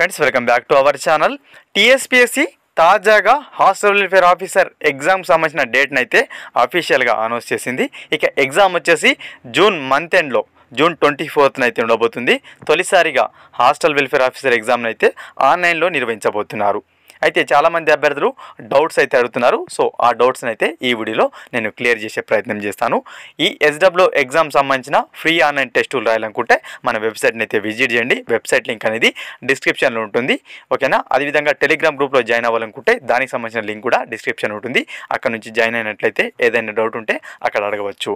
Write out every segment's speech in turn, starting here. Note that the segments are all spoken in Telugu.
friends welcome back to our channel TSPSC తాజాగా హాస్టల్ వెల్ఫేర్ ఆఫీసర్ ఎగ్జామ్ సంబంధించిన డేట్ని అయితే అఫీషియల్గా అనౌన్స్ చేసింది ఇక ఎగ్జామ్ వచ్చేసి జూన్ మంత్ ఎండ్లో జూన్ ట్వంటీ ఫోర్త్న అయితే ఉండబోతుంది తొలిసారిగా హాస్టల్ వెల్ఫేర్ ఆఫీసర్ ఎగ్జామ్ని అయితే ఆన్లైన్లో నిర్వహించబోతున్నారు అయితే చాలామంది అభ్యర్థులు డౌట్స్ అయితే అడుగుతున్నారు సో ఆ డౌట్స్ని అయితే ఈ వీడియోలో నేను క్లియర్ చేసే ప్రయత్నం చేస్తాను ఈ ఎస్డబ్ల్యూ ఎగ్జామ్ సంబంధించిన ఫ్రీ ఆన్లైన్ టెస్టులు రాయాలనుకుంటే మన వెబ్సైట్ని అయితే విజిట్ చేయండి వెబ్సైట్ లింక్ అనేది డిస్క్రిప్షన్లో ఉంటుంది ఓకేనా అదేవిధంగా టెలిగ్రామ్ గ్రూప్లో జాయిన్ అవ్వాలనుకుంటే దానికి సంబంధించిన లింక్ కూడా డిస్క్రిప్షన్ ఉంటుంది అక్కడ నుంచి జాయిన్ అయినట్లయితే ఏదైనా డౌట్ ఉంటే అక్కడ అడగవచ్చు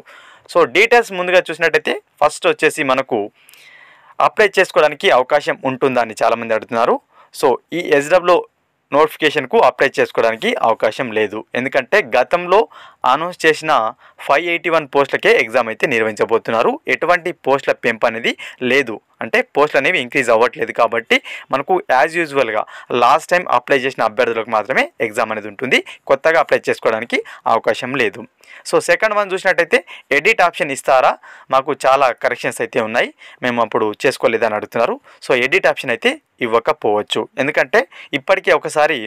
సో డీటెయిల్స్ ముందుగా చూసినట్టయితే ఫస్ట్ వచ్చేసి మనకు అప్లై చేసుకోవడానికి అవకాశం ఉంటుందా అని చాలామంది అడుగుతున్నారు సో ఈ ఎస్డబ్లో నోటిఫికేషన్కు అప్లై చేసుకోవడానికి అవకాశం లేదు ఎందుకంటే గతంలో అనౌన్స్ చేసిన ఫైవ్ ఎయిటీ వన్ పోస్టులకే ఎగ్జామ్ అయితే నిర్వహించబోతున్నారు ఎటువంటి పోస్టుల పెంపు అనేది లేదు అంటే పోస్టులు అనేవి ఇంక్రీజ్ అవ్వట్లేదు కాబట్టి మనకు యాజ్ యూజువల్గా లాస్ట్ టైం అప్లై చేసిన అభ్యర్థులకు మాత్రమే ఎగ్జామ్ అనేది ఉంటుంది కొత్తగా అప్లై చేసుకోవడానికి అవకాశం లేదు సో సెకండ్ వన్ చూసినట్టయితే ఎడిట్ ఆప్షన్ ఇస్తారా మాకు చాలా కరెక్షన్స్ అయితే ఉన్నాయి మేము అప్పుడు చేసుకోలేదని అడుగుతున్నారు సో ఎడిట్ ఆప్షన్ అయితే ఇవ్వకపోవచ్చు ఎందుకంటే ఇప్పటికే ఒకసారి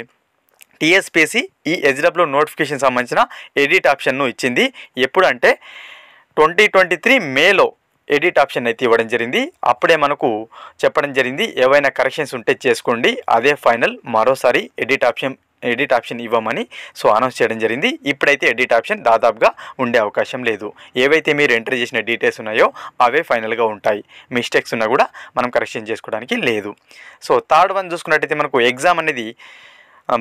టీఎస్పీసీ ఈ హెచ్డబ్ల్యూ నోటిఫికేషన్ సంబంధించిన ఎడిట్ ఆప్షన్ను ఇచ్చింది ఎప్పుడంటే ట్వంటీ ట్వంటీ త్రీ మేలో ఎడిట్ ఆప్షన్ అయితే ఇవ్వడం జరిగింది అప్పుడే మనకు చెప్పడం జరిగింది ఏవైనా కరెక్షన్స్ ఉంటే చేసుకోండి అదే ఫైనల్ మరోసారి ఎడిట్ ఆప్షన్ ఎడిట్ ఆప్షన్ ఇవ్వమని సో అనౌన్స్ చేయడం జరిగింది ఇప్పుడైతే ఎడిట్ ఆప్షన్ దాదాపుగా ఉండే అవకాశం లేదు ఏవైతే మీరు ఎంటర్ చేసిన డీటెయిల్స్ ఉన్నాయో అవే ఫైనల్గా ఉంటాయి మిస్టేక్స్ ఉన్నా కూడా మనం కరెక్షన్ చేసుకోవడానికి లేదు సో థర్డ్ వన్ చూసుకున్నట్టయితే మనకు ఎగ్జామ్ అనేది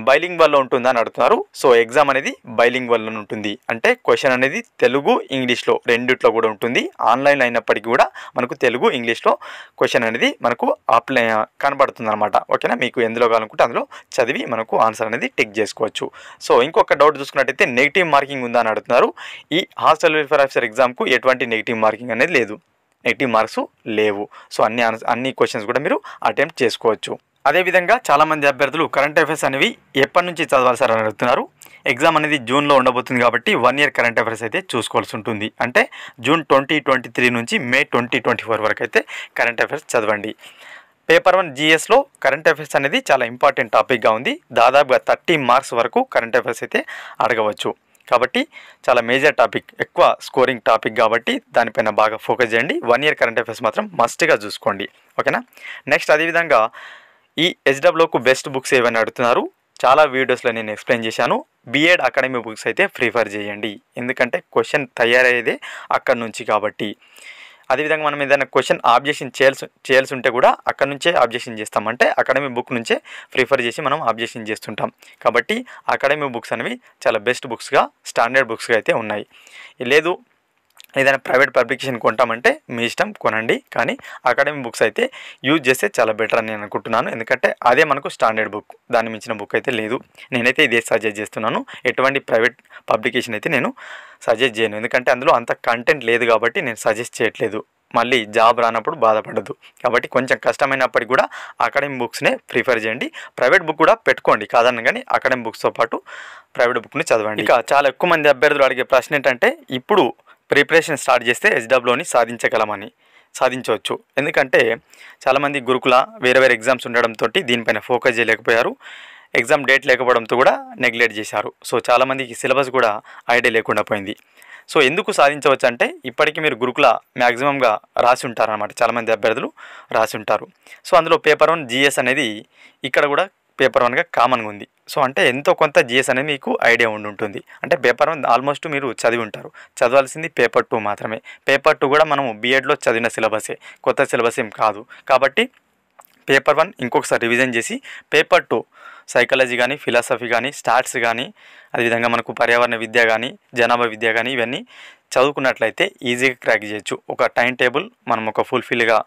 బైలింగ్ వల్ల ఉంటుంది అని అడుగుతున్నారు సో ఎగ్జామ్ అనేది బైలింగ్ వల్ల ఉంటుంది అంటే క్వశ్చన్ అనేది తెలుగు ఇంగ్లీష్లో రెండిట్లో కూడా ఉంటుంది ఆన్లైన్ అయినప్పటికీ కూడా మనకు తెలుగు ఇంగ్లీష్లో క్వశ్చన్ అనేది మనకు అప్లై కనబడుతుంది అనమాట ఓకేనా మీకు ఎందులో కావాలనుకుంటే అందులో చదివి మనకు ఆన్సర్ అనేది టెక్ చేసుకోవచ్చు సో ఇంకొక డౌట్ చూసుకున్నట్టయితే నెగిటివ్ మార్కింగ్ ఉందా అని అడుగుతున్నారు ఈ హాస్టల్ వెల్ఫేర్ ఆఫీసర్ ఎగ్జామ్కు ఎటువంటి నెగిటివ్ మార్కింగ్ అనేది లేదు నెగిటివ్ మార్క్స్ లేవు సో అన్ని అన్ని క్వశ్చన్స్ కూడా మీరు అటెంప్ట్ చేసుకోవచ్చు అదేవిధంగా చాలామంది అభ్యర్థులు కరెంట్ అఫైర్స్ అనేవి ఎప్పటి నుంచి చదవాలి సార్ అని అడుగుతున్నారు ఎగ్జామ్ అనేది జూన్లో ఉండబోతుంది కాబట్టి వన్ ఇయర్ కరెంట్ అఫైర్స్ అయితే చూసుకోవాల్సి ఉంటుంది అంటే జూన్ ట్వంటీ ట్వంటీ త్రీ నుంచి మే ట్వంటీ ట్వంటీ ఫోర్ వరకు అయితే కరెంట్ అఫైర్స్ చదవండి పేపర్ వన్ జీఎస్లో కరెంట్ అఫైర్స్ అనేది చాలా ఇంపార్టెంట్ టాపిక్గా ఉంది దాదాపుగా థర్టీ మార్క్స్ వరకు కరెంట్ అఫైర్స్ అయితే అడగవచ్చు కాబట్టి చాలా మేజర్ టాపిక్ ఎక్కువ స్కోరింగ్ టాపిక్ కాబట్టి దానిపైన బాగా ఫోకస్ చేయండి వన్ ఇయర్ కరెంట్ అఫేర్స్ మాత్రం మస్ట్గా చూసుకోండి ఓకేనా నెక్స్ట్ అదేవిధంగా ఈ ఎస్డబ్ల్యూకు బెస్ట్ బుక్స్ ఏవని అడుగుతున్నారు చాలా వీడియోస్లో నేను ఎక్స్ప్లెయిన్ చేశాను బీఎడ్ అకాడమీ బుక్స్ అయితే ప్రిఫర్ చేయండి ఎందుకంటే క్వశ్చన్ తయారయ్యేదే అక్కడ నుంచి కాబట్టి అదేవిధంగా మనం ఏదైనా క్వశ్చన్ ఆబ్జెక్షన్ చేయాల్సి చేయాల్సి ఉంటే కూడా అక్కడ నుంచే ఆబ్జెక్షన్ చేస్తామంటే అకాడమీ బుక్ నుంచే ప్రిఫర్ చేసి మనం ఆబ్జెక్షన్ చేస్తుంటాం కాబట్టి అకాడమీ బుక్స్ అనేవి చాలా బెస్ట్ బుక్స్గా స్టాండర్డ్ బుక్స్గా అయితే ఉన్నాయి లేదు ఏదైనా ప్రైవేట్ పబ్లికేషన్ కొంటామంటే మీ ఇష్టం కొనండి కానీ అకాడమిక్ బుక్స్ అయితే యూజ్ చేస్తే చాలా బెటర్ అని నేను అనుకుంటున్నాను ఎందుకంటే అదే మనకు స్టాండర్డ్ బుక్ దాన్ని మించిన బుక్ అయితే లేదు నేనైతే ఇదే సజెస్ట్ చేస్తున్నాను ఎటువంటి ప్రైవేట్ పబ్లికేషన్ అయితే నేను సజెస్ట్ చేయను ఎందుకంటే అందులో అంత కంటెంట్ లేదు కాబట్టి నేను సజెస్ట్ చేయట్లేదు మళ్ళీ జాబ్ రానప్పుడు బాధపడదు కాబట్టి కొంచెం కష్టమైనప్పటికీ కూడా అకాడమిక్ బుక్స్నే ప్రిఫర్ చేయండి ప్రైవేట్ బుక్ కూడా పెట్టుకోండి కాదన్న కానీ అకాడమిక్ బుక్స్తో పాటు ప్రైవేట్ బుక్ని చదవండి ఇక చాలా ఎక్కువ మంది అభ్యర్థులు అడిగే ప్రశ్న ఏంటంటే ఇప్పుడు ప్రిపరేషన్ స్టార్ట్ చేస్తే ఎస్డబ్ల్యూని సాధించగలమని సాధించవచ్చు ఎందుకంటే చాలామంది గురుకుల వేరే వేరే ఎగ్జామ్స్ ఉండడంతో దీనిపైన ఫోకస్ చేయలేకపోయారు ఎగ్జామ్ డేట్ లేకపోవడంతో కూడా నెగ్లెక్ట్ చేశారు సో చాలామందికి సిలబస్ కూడా ఐడియా లేకుండా పోయింది సో ఎందుకు సాధించవచ్చు అంటే ఇప్పటికీ మీరు గురుకుల మ్యాక్సిమంగా రాసి అనమాట చాలామంది అభ్యర్థులు రాసి ఉంటారు సో అందులో పేపర్ వన్ జిఎస్ అనేది ఇక్కడ కూడా పేపర్ వన్గా కామన్గా ఉంది సో అంటే ఎంతో కొంత జిఎస్ అనేది మీకు ఐడియా ఉండి ఉంటుంది అంటే పేపర్ వన్ ఆల్మోస్ట్ మీరు చదివి ఉంటారు చదవాల్సింది పేపర్ టూ మాత్రమే పేపర్ టూ కూడా మనము బీఎడ్లో చదివిన సిలబసే కొత్త సిలబస్ ఏం కాదు కాబట్టి పేపర్ వన్ ఇంకొకసారి రివిజన్ చేసి పేపర్ టూ సైకాలజీ కానీ ఫిలాసఫీ కానీ స్టాట్స్ కానీ అదేవిధంగా మనకు పర్యావరణ విద్య కానీ జనాభా విద్య కానీ ఇవన్నీ చదువుకున్నట్లయితే ఈజీగా క్రాక్ చేయొచ్చు ఒక టైం టేబుల్ మనం ఒక ఫుల్ఫిల్గా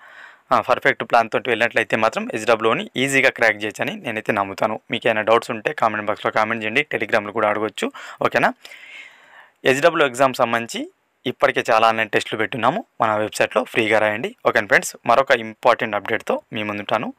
పర్ఫెక్ట్ ప్లాన్ తోటి వెళ్ళినట్లయితే మాత్రం ఎస్డబ్ల్యూని ఈజీగా క్రాక్ చేయొచ్చని నేనైతే నమ్ముతాను మీకు ఏమైనా డౌట్స్ ఉంటే కామెంట్ బాక్స్లో కామెంట్ చేయండి టెలిగ్రామ్లో కూడా అడగొచ్చు ఓకేనా ఎస్డబ్ల్యూ ఎగ్జామ్ సంబంధించి ఇప్పటికే చాలా ఆన్లైన్ టెస్టులు పెట్టున్నాము మన వెబ్సైట్లో ఫ్రీగా రాయండి ఓకే ఫ్రెండ్స్ మరొక ఇంపార్టెంట్ అప్డేట్తో మీ ముందుంటాను